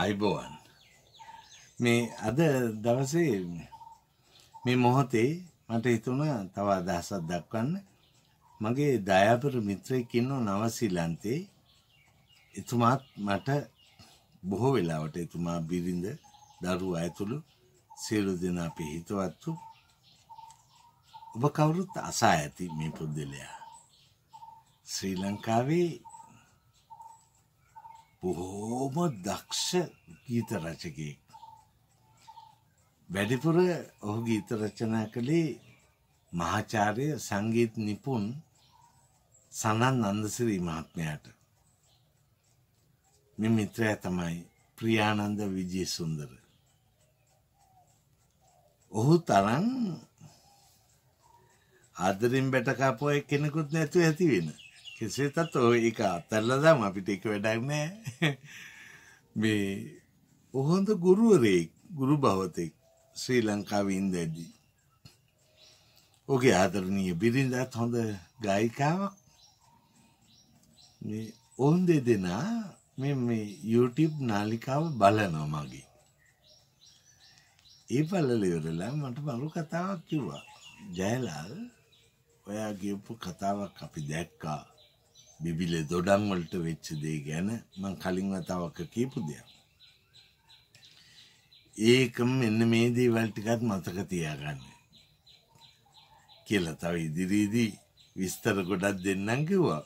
අයිබෝවන් මේ අද දවසේ මේ මොහොතේ මට හිතුණ තව අදහසක් දක්වන්න මගේ දයාපර මිත්‍රයෙක් ඉන්නෝ නවසීලන්තේ එතුමාත් මට බොහෝ වෙලාවට එතුමා බිරිඳ දරුවා ඇතුළු සියලු දෙනා අපි හිතවත්තු ඔබ කවුරුත් අසා ඇති මේ පුද්ගලයා ශ්‍රී ලංකාවේ බොහෝම දක්ෂ ගීත රචකයෙක්. වැඩිපුර ඔහු ගීත රචනා කළේ මහාචාරය සංගීත් නිපුන් සනන් අන්දසිරී මහත්මයාට. මෙ මිත්‍රය තමයි ප්‍රියානන්ද විජය සුන්දර. ඔහු තරන් ආදරින් බැටකාපුය කෙනෙකුත් නැතුව ඇතිවෙන. කෙසේතත් ඒක අත්තරලදම් අපිට එක වැඩක්නෑ මේ ඔහොඳ ගුරුවරයෙක් ගුරු භවතෙක් ශ්‍රී ලංකාවන්ද ඇඩි. ඕගේ ආදරණීය බිරිඳත් හොඳ ගායිකාවක් ඔවුන් දෙ දෙනා මෙ මේ YouTube නාලිකාව බලනොමගේ. ඒ පල්ලලවරලා මට මරු කතාවක් කිව්වා ජයලාල් ඔයා ගියපු කතාවක් අපි දැක්කා බිබිල දොඩන් වලට වෙච්ච දේ ගැන මං කලින් වතාවක කියපු දෙයක්. ඒකම මෙන්න මේ දේවල් ටිකත් මතක තියාගන්න. කියලා තව ඉදිරියේදී විස්තර ගොඩක් දෙන්නම් කිව්වා.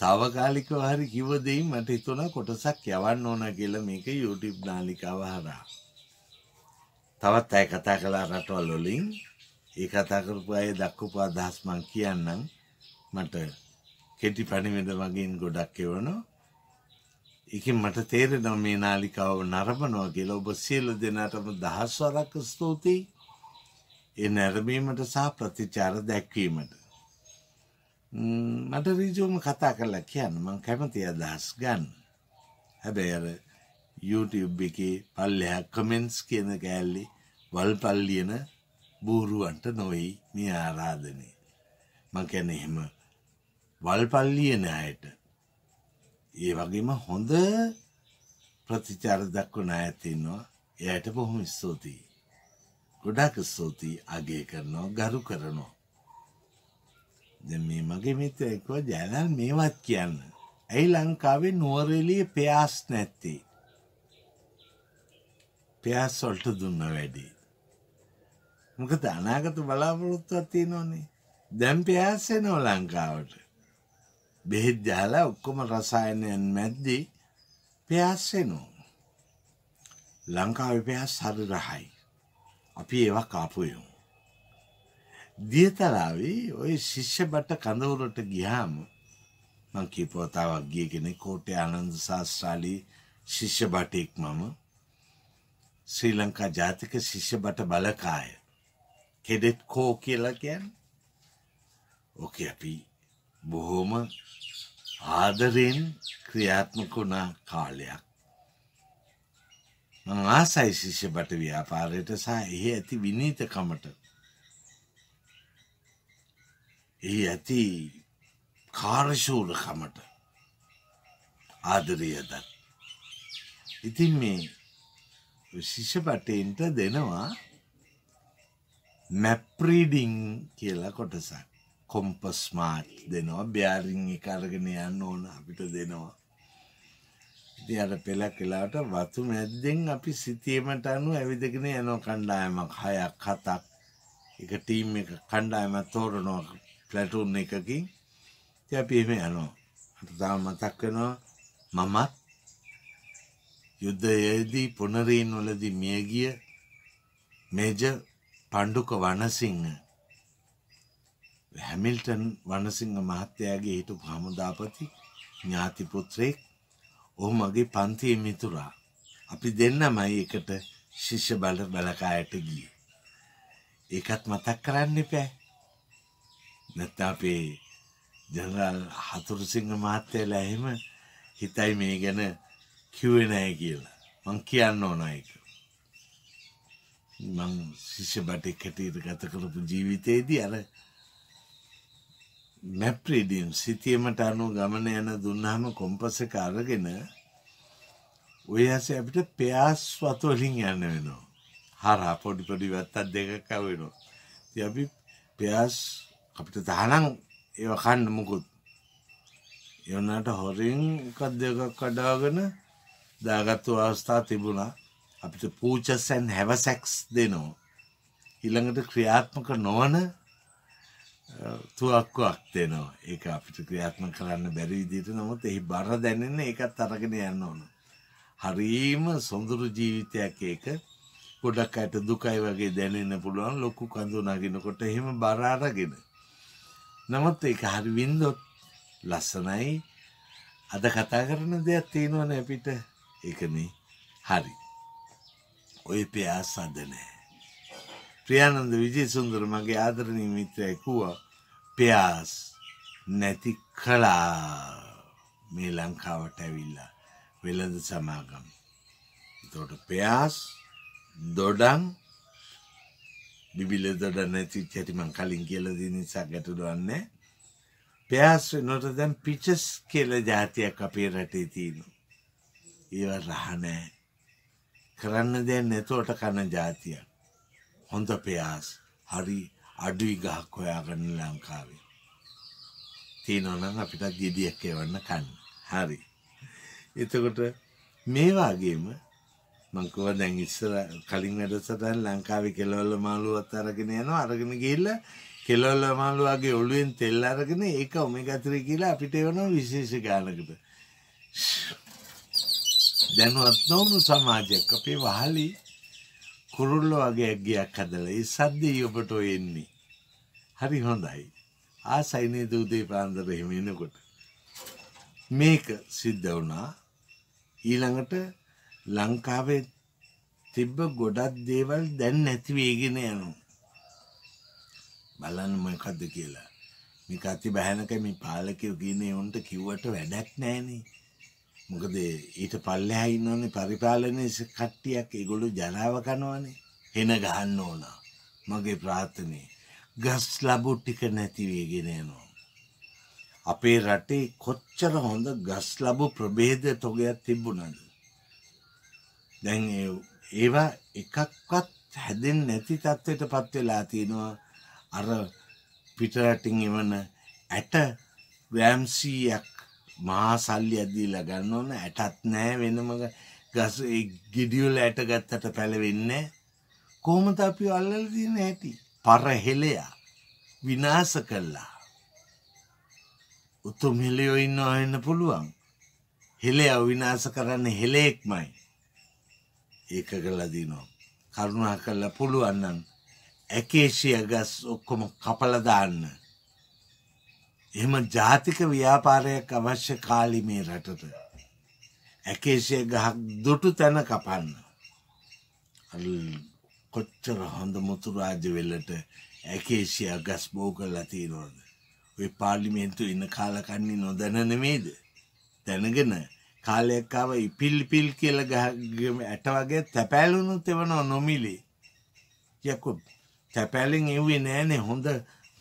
తాවකාලිකව හරි කිව්ව දෙයින් මට හිතුණා කොටසක් යවන්න ඕන කියලා මේක YouTube නාලිකාව හරහා. තවත් අය කතා කළා රටවල් වලින් ඒ කතා කරපු අය දක්වපු අදහස් මං කියන්නම්. මට කෙටි පණිවිඩ වගේන් ගොඩක් එවනු ඉකින් මට තේරෙනවා මේ නාලිකාව නරඹනවා කියලා ඔබ සියලු දෙනාටම දහස්වරක් ස්තුතියි ඒ නැරඹීමට සහ ප්‍රතිචාර දැක්වීමට මට රීජෝම කතා කරලා කියන්න මං කැමති අදහස් ගන්න හැබැයි අර YouTube එකේ පල්ලෙහා කමෙන්ට්ස් කියන කෑල්ලේ වල්පල් ලියන බූරුවන්ට නොයි මේ ආරාධනය මං කැන එහෙම වල්පල්ලියන අයට ඒ වගේම හොඳ ප්‍රතිචාර දක්වන ඇතින්නවා එයට බොහොම ස්තෝතියි. ගොඩාක් ස්තෝතියි අගේ කරනවා ගරු කරනවා. ද මේ මගේ මිතයකව ජයලන් මේවත් කියන්න. ඇයි ලංකාවේ නුවරෙලිය පයාස් නැත්තේ. පයාස් සොල්ට දුන්න වැඩි. මොකද අනාගත බලාපොරොත්තුවත් තියෙනවන්නේ දැම් පයාස්සෙනෝ ලංකාවට. බෙහෙත් ගහලා ඔක්කොම රසායනයන් මැද්දී පෙහස් වෙනවා. ලංකාවේ පෙහස් හරි රහයි. අපි ඒවා කාපුයමු. දියතලාවේ ඔය ශිෂ්‍ය බට්ට කඳවුරට ගියාම මං කීපවතාවක් ගිය කෙනෙක් කෝටේ ආනන්ද ශාස්ත්‍රාලී ශිෂ්‍ය බටෙක් මම ශ්‍රී ලංකා ජාතික ශිෂ්‍ය බට බලකාය කෙඩෙත් කෝ කියලා කියන්නේ ඕකේ අපි බොහොම ආදරයෙන් ක්‍රියාත්මක වුණා කාලයක්. මං ආසයි ශිෂ්‍ය බට ව්‍යාපාරයට සහ එහි ඇති විනීතකමට. එහි ඇති කාරශූලකමට ආදරයදත්. ඉතින් මේ ශිෂ්‍ය පටෙන්ට දෙනවා මැප්‍රීඩිං කියලා කොටසක්. කොම්පස් මාට් දෙනවා බෑරිං එක අරගෙන යන්න ඕන අපිට දෙනවා අර පෙළ කෙලාට වතු මැද්දෙන් අපි සිතීමට අනු ඇවිදගෙන යනෝ කණ්ඩායමක් හයක් හතක් එක ටීම් එක කණ්ඩායම තෝරනෝ පලටුන් එකකින් ති අපි එහෙම යනෝ අතතා මතක් වෙනවා මමත් යුද්ධයේදී පුනරීන් වලදි මියගිය මේජ පණ්ඩුක වනසිංහ හැමිල්ටන් වනසිංහ මහත්තයාගේ හිටු හමුදාපති ඥාතිපුත්‍රයෙක් ඔහු මගේ පන්තිය මිතුරා. අපි දෙන්නමයි එකට ශිෂ්‍ය බල බලකායට ගිය. ඒකත් මතක් කරන්න පෑ. නැත්ත අපේ ජනරල් හතුරුසිංහ මහත්තයලා එහෙම හිතයි මේ ගැන කිවෙනය කියලා. මං කියන්න ඕන එක. මං ශිෂ්‍ය බටෙක් හැටියට ගත කරපු ජීවිතයේදී අර මැප් රීඩින් සිතියමට අනු ගමන යන දුන්නහම කොම්පස එක අරගෙන ඔය ඇස අපිට පෙයාස් වතුවලින් යන්න වෙනවා හරා පොඩි පොඩි වත්තත් දෙකක් වෙනවා ති අපි පෙයාස් අපිට තහනම් ඒව කන්න මුකුත් එවන්නට හොරින් කත් දෙකක් කඩාගෙන දාගත්තු අවස්ථා තිබුණා අපිට පූචසැන් හැවසැක්ස් දෙනවා ඉළඟට ක්‍රියාත්මක නොවන තුවක්කුවක් දෙනවා ඒක අපිට ක්‍රියාත්ම කරන්න බැරි විදිහට නමුත් එහි බර දැනෙන ඒකත් අරගෙන යන්න ඕන. හරීම සොඳුරු ජීවිතයක් ඒක ගොඩක් අයට දුකයි වගේ දැනෙන්න පුළුවන් ලොකු කඳු නගිනකොට එහෙම බර අරගෙන. නමුත් ඒක හරි වින්දොත් ලස්සනයි අද කතා කරන දෙයක් තියෙනවනේ අපිට ඒකනේ හරි. ඔය පියාසද නැහැ. ප්‍රියානන්ද විජේසුන්දර මගේ ආදරණී මිත්‍රය කිව්වා ප්‍යාස් නැති කලා මේ ලංකාවට ඇවිල්ලා වෙළඳ සමාගම්. එතකොට ප්‍යාස් දොඩන් බිබිල දොඩ නැති චැටි මං කලින් කියලා දෙන නිසා ගැටලුවන්නේ. ප්‍යාස් වෙනකොට දැන් පිචස් කියලා જાතියක් අපේ රටේ තියෙනවා. ඒව රහ නැහැ. කරන්න දෙයක් නැතුවට කන જાතියක්. හොඳ පෙයාස් හරි අඩුයි ගහක් හොයාගන්න ලංකාවේ. තියෙනවනම් අපිටත් ගෙඩියක් එවන්න කන්න. හරි. එතකොට මේ වගේම මං කිව්වා දැන් ඉස්සර කලින් වැඩසටහන ලංකාවේ කෙළවල මාළුවත් අරගෙන යනවා අරගෙන ගිහිල්ලා කෙළවල මාළුවාගේ ඔළුවෙන් තෙල් අරගෙන ඒක ඔමෙගා 3 කියලා අපිට එවනවා විශේෂ ගානකට. දැනුවත් නොවුණු සමාජයක් අපේ වහලී කුරුල්ල වගේ ඇගයක් හදලා ඒ සද්දේ ඔබට එන්නේ. හරි හොඳයි. ආසයි නේද උදේ පාන්දර එහෙම එනකොට. මේක සිද්ධ වුණා. ඊළඟට ලංකාවේ තිබ්බ ගොඩක් දේවල් දැන් නැති වෙගෙන යනවා. බලන්න මොකද්ද කියලා. මේ කති බහැනක මේ පාලකයෝ කියන්නේ උන්ට කිව්වට වැඩක් නැහනේ. මොකද ඊට පල්ලෙහා ඉන්නෝනේ පරිපාලනයේ කට්ටියක් ඒගොල්ලෝ ජරාව කනවනේ හෙන ගහන්න ඕන මගේ ප්‍රාර්ථනේ ගස් ලබු ටික නැති වෙගෙන යනවා අපේ රටේ කොච්චර හොඳ ගස් ලබු ප්‍රභේද තොගයක් තිබුණද දැන් ඒවා එකක්වත් හැදෙන්නේ නැති තත්ත්වයටපත් වෙලා තිනවා අර පිටරටින් එවන ඇට වෑම්සීයක් මහා සල්ලි ඇදීලා ගන්න ඕන ඇටත් නෑ වෙනම ගස් ගෙඩියුල ඇට ගත්තට පැලවෙන්නේ කොහොමද අපි අල්ලලා තියෙන ඇති පරහෙලයා විනාශ කළා උතුම් හෙලයෝ ඉන්නවා වෙන්න පුළුවන් හෙලයා විනාශ කරන්න හෙලෙක්මයි ඒක කළා දිනවා කරුණා කළා පුළුවන් නම් ඇකේෂියා ගස් ඔක්කොම කපලා දාන්න එහෙම ජාතික ව්‍යාපාරයක් අවශ්‍ය කාලි මේ රටට. ඇකේසිය ගහක් දුටු තැන කපන්න. කොච්චර හොඳ මුතුරාජ වෙලට ඇකේසිය ගස් බෝ කරලා තියෙනවද? ඔය පාර්ලිමේන්තු ඉන්න කාලකන්නේ නොදැන නෙමේද? දැනගෙන කාලයක් ආව ඉපිල් පිල් කියලා ගහ ඇට වගේ තැපෑලුණුත් එවනවා නොමිලේ. යකෝ තැපෑලෙන් එව්වේ නෑනේ හොඳ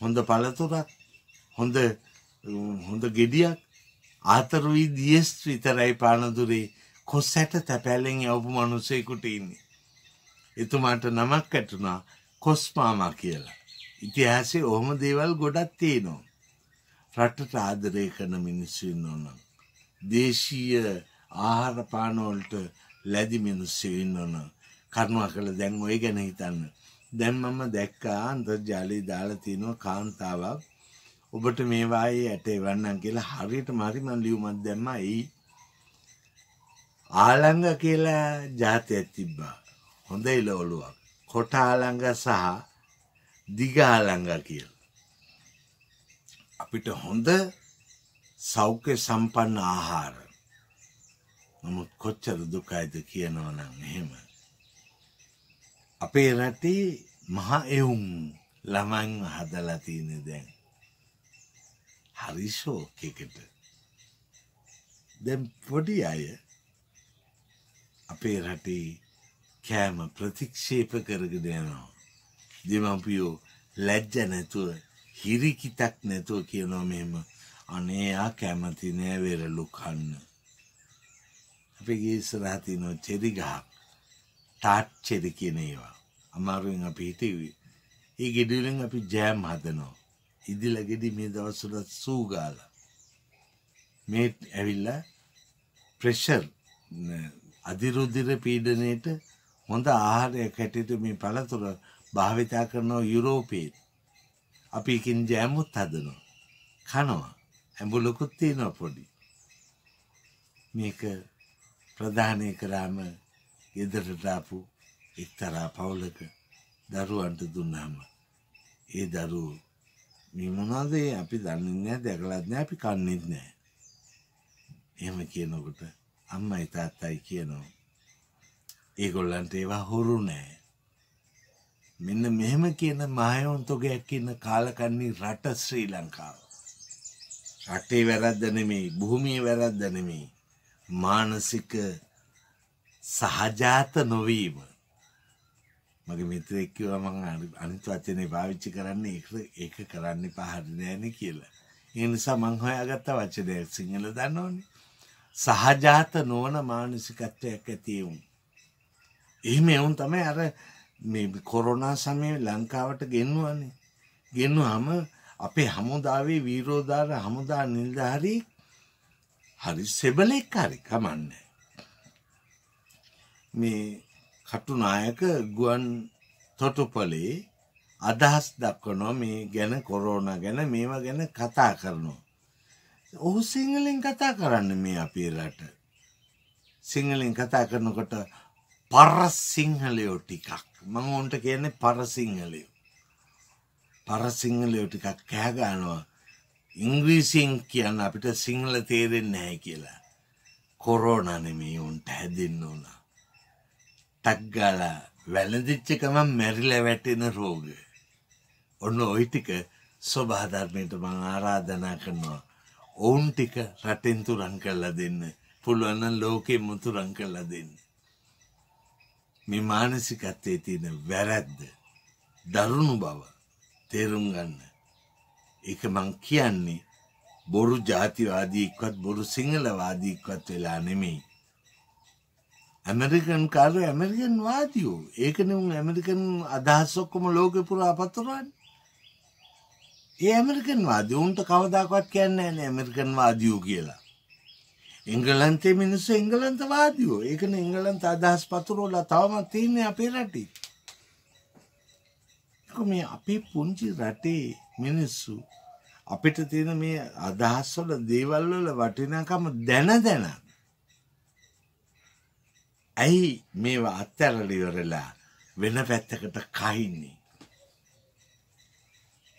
හොඳ පළතුරක්. හොඳ හොඳ ගෙඩියක් ආතරුයි දියස් විතරයි පානදුරේ කොස්සැට තැපැලෙන් යවපු මනුසයකුට ඉන්නේ. එතුමාට නමක් ඇටුනා කොස්පාමා කියලා. ඉතිහාසේ ඔහොම දේවල් ගොඩක් තියෙනවා. රටට ආදරය කරන මිනිස්සුන්න ඕනම්. දේශීය ආහාරපානෝල්ට ලැදි මිනිස්සුවෙන්න ඕන කරුණා කළ දැන් ඔය ගැන හිතන්න. දැන් මම දැක්කා අන්තර්ජාලී දාලා තියෙනවා කාන්තාවක් ඔබට මේවායේ ඇටේවන්නම් කියලා හරියට මරි මං ලියුමක් දැම්මා එයි ආලංග කියලා જાතියක් තිබ්බා හොඳ ඉලවලුවක් කොට ආලංග සහ දිග ආලංග කියලා අපිට හොඳ සෞඛ්‍ය සම්පන්න ආහාර නමුත් කොච්චර දුකයිද කියනවනම් එහෙම අපේ රටේ මහා එවුම් ළමයින් හදලා තියෙන දැන් හරි ෂෝක් එකට දැම් පොඩි අය අපේ රටේ කෑම ප්‍රතික්ෂේප කරගෙන යනවා දෙමපියෝ ලැජ්ජ නැතුව හිරිකිතක් නැතුව කියනවා මෙම අනේයා කැමති නෑවෙරලු කන්න අපගේ ස්රාතිනෝ චෙරිගහක් තාට් චෙරි කියනේවා අමාරුවෙන් අපි හිතවී ඒ ගෙඩිලෙන් අපි ජෑම් හදනවා හිදිල ගෙඩි මේ දවස්සට සූගාල මේ ඇවිල්ලා ප්‍රෙෂර් අධිරුදිර පීඩනයට හොඳ ආහාරයක් හැටියට මේ පළතුර භාවිතා කරනවා යුරෝපයේ අපි එකින් ජෑමුත් හදනවා කනවා ඇඹුලකුත් තියෙනවා පොඩි මේක ප්‍රධානය කරාම ගෙදරට ආපු එක්තරා පවුලක දරුවන්ට දුන්නාම ඒ දරුවෝ මේ මොනාද අපි දන්නන්නේ දැකලත් නෑ අපි කන්නෙත් නෑ. එහෙම කියනකොට අම්මයි තාත්තයි කියනවා. ඒගොල්ලන්ට ඒවා හොරු නෑ. මෙන්න මෙහෙම කියන මහයොන්තොගයක් ඉන්න කාලකන්නේ රට ශ්‍රී ලංකාව. රටේ වැරද්ද නෙමෙයි, භූමියේ වැරද්ද නෙමෙයි. මානසික සහජාත නොවීම මගේ මිත්‍රයෙක් කිව්වා මම අනිත් වචනේ පාවිච්චි කරන්නේ ඒක ඒක කරන්න එපා හරි නෑනේ කියලා. ඒ නිසා මං හොයාගත්ත වචනයක් සිංහල දන්නවනේ. සහජාත නොවන මානසිකත්වයක් ඇති වුන්. එහෙම එවුන් තමයි අර මේ කොරෝනා සමයේ ලංකාවට ගෙන්වන්නේ. ගෙන්වුවාම අපේ හමුදාවේ විරෝධාර හමුදා නිලධාරි හරි සෙබලෙක් හරි කමන්නේ. මේ කටුනායක ගුවන් තොටුපලේ අදහස් දක්වනවා මේ ගැන කොරෝණ ගැන මේවා ගැන කතා කරනවා. ඔහු සිංහලෙන් කතා කරන්න මේ අපේ රට. සිංහලෙන් කතා කරනකොට පරස් සිංහලයෝ ටිකක් මං ඔොන්ට කියන්නේ පරසිංහලයෝ. පරසිංහලයෝ ටිකක් කෑගානවා ඉංග්‍රීසින් කියන්න අපිට සිංහල තේරෙන් නැහැ කියලා. කොරෝණනෙමේ ඔුන්ට හැදෙන්න්න ඕනා. අත්තක් ගාලා වැළඳිච්ච ගමන් මැරිලා වැටෙන රෝග. ඔන්න ওই ටික සබහාධර්මයට මම ආරාධනා කරනවා. ඔවුන් ටික රටෙන් තුරන් කරලා දෙන්න. පුළුවන් නම් ලෝකෙම තුරන් කරලා දෙන්න. මේ මානසිකත්වයේ තියෙන වැරද්ද දරුණු බව තේරුම් ගන්න. ඒක මං කියන්නේ බොරු ජාතිවාදීක්වත් බොරු සිංහලවාදීක්වත් වෙලා නෙමෙයි. ඇමරිකන් කරු ඇමරිකන් වාදියෝ ඒකන ඇමරිකන් අදහස්සොක්කොම ලෝක පුරා පතුරන් ඒ ඇමරිකන් වාදියවුන්ට කවදාකවත් කියන්න න ඇමරිකන් වාදියෝ කියලා එංගලන්තේ මිනිස්සු එංගලන්ත වාදියෝ ඒකන එංගලන්ත අදහස් පතුරෝල තවමත් තියන්නේ අපේ රටි මේ අපේ පුංචි රටේ මිනිස්සු අපිට තියෙන මේ අදහස්වල දේවල්වල වටිනාකම දැන දැනත් ඇයි මේව අත්හැරලා ඉවරලා වෙන පැත්තකට කහින්නේ?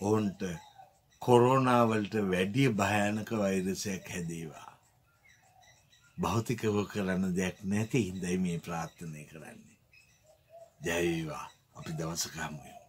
ඔවුන්ට කොරෝනා වලට වැඩි භයානක වෛරසයක් හැදේවා. භෞතිකව කරන දෙයක් නැති හින්දායි මේ ප්‍රාර්ථනා කරන්නේ. ජය වේවා. අපි දවසක හමු වෙමු.